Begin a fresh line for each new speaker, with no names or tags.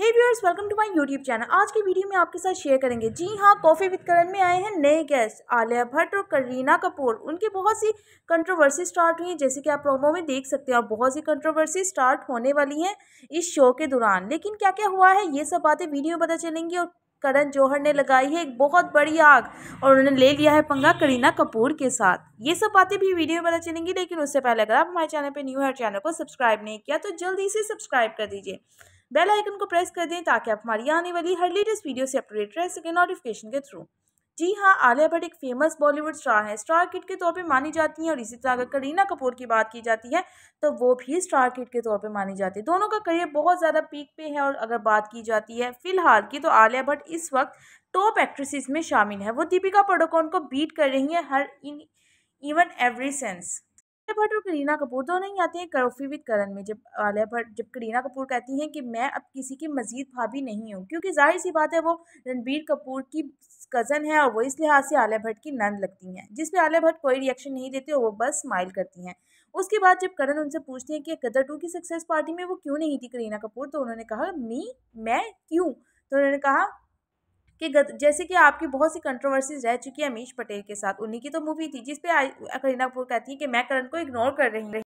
hey viewers welcome to my YouTube channel आज की video में आपके साथ शेयर करेंगे जी हाँ कॉफ़ी विद करण में आए हैं नए गेस्ट आलिया भट्ट और करीना कपूर उनकी बहुत सी कंट्रोवर्सी स्टार्ट हुई है जैसे कि आप प्रोमो में देख सकते हैं और बहुत सी कंट्रोवर्सी स्टार्ट होने वाली हैं इस शो के दौरान लेकिन क्या क्या हुआ है ये सब बातें वीडियो में पता चलेंगी और करण जौहर ने लगाई है एक बहुत बड़ी आग और उन्होंने ले लिया है पंगा करीना कपूर के साथ ये सब बातें भी वीडियो में पता चलेंगी लेकिन उससे पहले अगर आप हमारे चैनल पर न्यू है चैनल को सब्सक्राइब नहीं किया तो जल्दी से सब्सक्राइब कर दीजिए बेल आइकन को प्रेस कर दें ताकि आप हमारी आने वाली हर लेटेस्ट वीडियो से अपडेट रह सकें नोटिफिकेशन के थ्रू जी हाँ आलिया भट्ट एक फेमस बॉलीवुड स्टार हैं स्टार किट के तौर पे मानी जाती हैं और इसी तरह अगर करीना कपूर की बात की जाती है तो वो भी स्टार किट के तौर पे मानी जाती है दोनों का करियर बहुत ज़्यादा पीक पे है और अगर बात की जाती है फिलहाल की तो आलिया भट्ट इस वक्त टॉप एक्ट्रेसेस में शामिल है वो दीपिका पडोकोन को बीट कर रही हैं हर in even every sense Alia Bhatt और करीना कपूर दोनों तो ही आते हैं कॉफ़ी विद करण में जब आलिया भट्ट जब करीना कपूर कहती हैं कि मैं अब किसी की मजीद भाभी नहीं हूँ क्योंकि जाहिर सी बात है वो रणबीर कपूर की कज़न है और वो इस लिहाज से आलिया भट्ट की नंद लगती हैं जिस पर आलिया भट्ट कोई रिएक्शन नहीं देते वो बस स्माइल करती हैं उसके बाद जब करण उनसे पूछते हैं कि कदर टू की सक्सेस पार्टी में वो क्यों नहीं थी करीना कपूर तो उन्होंने कहा मी मैं क्यों तो उन्होंने कहा कि जैसे कि आपकी बहुत सी कंट्रोवर्सीज रह चुकी है अमीश पटेल के साथ उन्हीं की तो मूवी थी जिसपे करीना कपूर कहती है कि मैं करण को इग्नोर कर रही